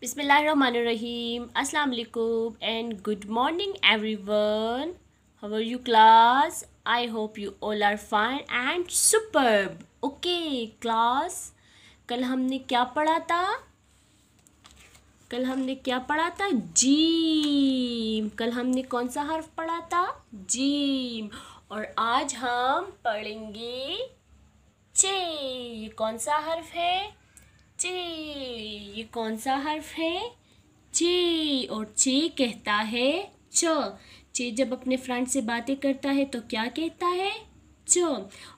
बिसमीम अलकुम and good morning everyone how are you class I hope you all are fine and super okay class कल हमने क्या पढ़ा था कल हमने क्या पढ़ा था जीम कल हमने कौन सा हर्फ पढ़ा था जीम और आज हम पढ़ेंगे चे ये कौन सा हर्फ है जे ये कौन सा हर्फ है जे और चे कहता है च चे जब अपने फ्रेंड से बातें करता है तो क्या कहता है च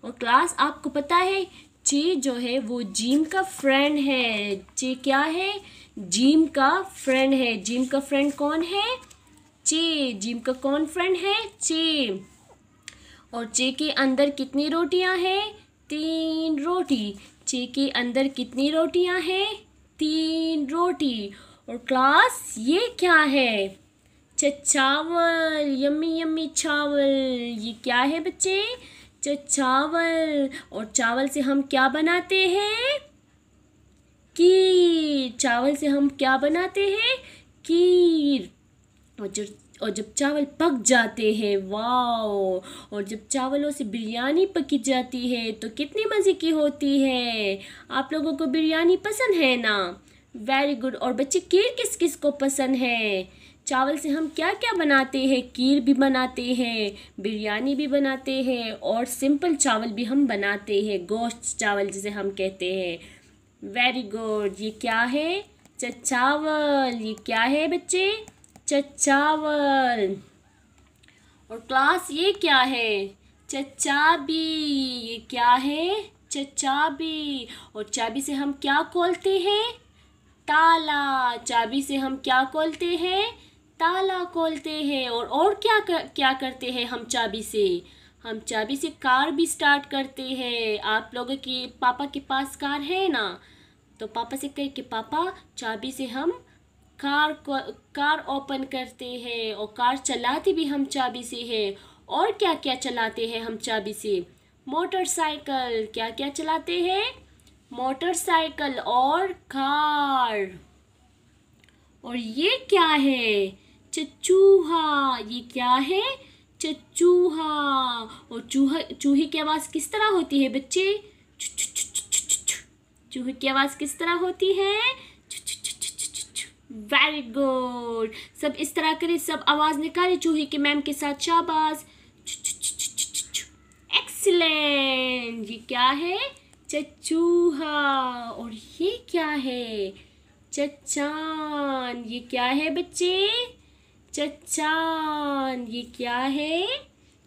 और क्लास आपको पता है चे जो है वो जीम का फ्रेंड है चे क्या है जीम का फ्रेंड है जीम का फ्रेंड कौन है चे जीम का कौन फ्रेंड है चे और चे के अंदर कितनी रोटियां हैं तीन रोटी छः के अंदर कितनी रोटियां हैं तीन रोटी और क्लास ये क्या है चावल यम्मी यम्मी चावल ये क्या है बच्चे चावल और चावल से हम क्या बनाते हैं खीर चावल से हम क्या बनाते हैं खीर और जो और जब चावल पक जाते हैं वाह और जब चावलों से बिरयानी पकी जाती है तो कितनी मज़े की होती है आप लोगों को बिरयानी पसंद है ना वेरी गुड और बच्चे कीर किस किस को पसंद है चावल से हम क्या क्या बनाते हैं कीर भी बनाते हैं बिरयानी भी बनाते हैं और सिंपल चावल भी हम बनाते हैं गोश्त चावल जिसे हम कहते हैं वेरी गुड ये क्या है चावल ये क्या है बच्चे चचावर और क्लास ये क्या है चचाबी ये क्या है चचाबी और चाबी से हम क्या खोलते हैं ताला चाबी से हम क्या खोलते हैं ताला खोलते हैं और और क्या कर, क्या करते हैं हम चाबी से हम चाबी से कार भी स्टार्ट करते हैं आप लोगों के पापा के पास कार है ना तो पापा से कह के पापा चाबी से हम कार कार ओपन करते हैं और कार चलाते भी हम चाबी से हैं और क्या क्या चलाते हैं हम चाबी से मोटरसाइकिल क्या क्या चलाते हैं मोटरसाइकिल और कार और ये क्या है चूहा ये क्या है चचूहा और चूहा चूहे की आवाज़ किस तरह होती है बच्चे चूहे की आवाज़ किस तरह होती है वेरी गुड सब इस तरह करें सब आवाज़ निकाले चूहे के मैम के साथ शाबाज एक्सलेंट ये क्या है चचूहा और ये क्या है चचान ये क्या है बच्चे चचान ये क्या है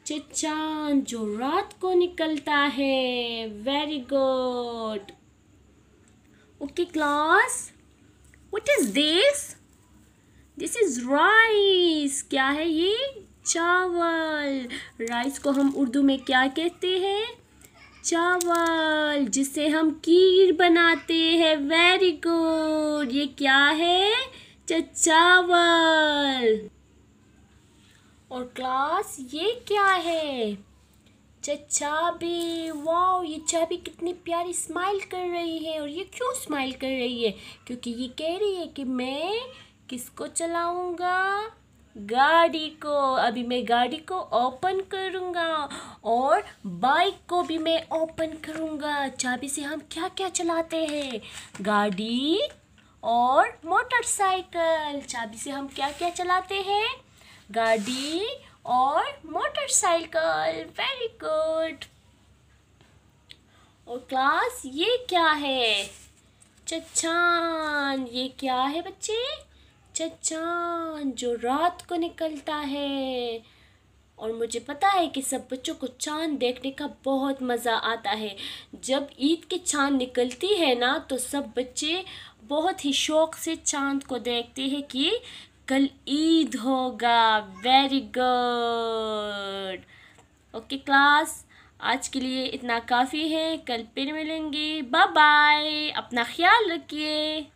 चचान जो रात को निकलता है very good okay class is this this is rice क्या है ये चावल राइस को हम उर्दू में क्या कहते हैं चावल जिसे हम खीर बनाते हैं वेरी गुड ये क्या है चावल और क्लास ये क्या है चचाबी वाओ ये चाबी कितनी प्यारी स्माइल कर रही है और ये क्यों स्माइल कर रही है क्योंकि ये कह रही है कि मैं किसको चलाऊंगा गाड़ी को अभी मैं गाड़ी को ओपन करूंगा और बाइक को भी मैं ओपन करूंगा चाबी से हम क्या क्या चलाते हैं गाड़ी और मोटरसाइकिल चाबी से हम क्या क्या चलाते हैं गाड़ी और मोटरसाइकिल वेरी गुड और क्लास ये क्या है चचान ये क्या है बच्चे चचान जो रात को निकलता है और मुझे पता है कि सब बच्चों को चांद देखने का बहुत मज़ा आता है जब ईद की चांद निकलती है ना तो सब बच्चे बहुत ही शौक़ से चांद को देखते हैं कि कल ईद होगा वेरी गुड ओके क्लास आज के लिए इतना काफ़ी है कल फिर मिलेंगे बाय बाय अपना ख्याल रखिए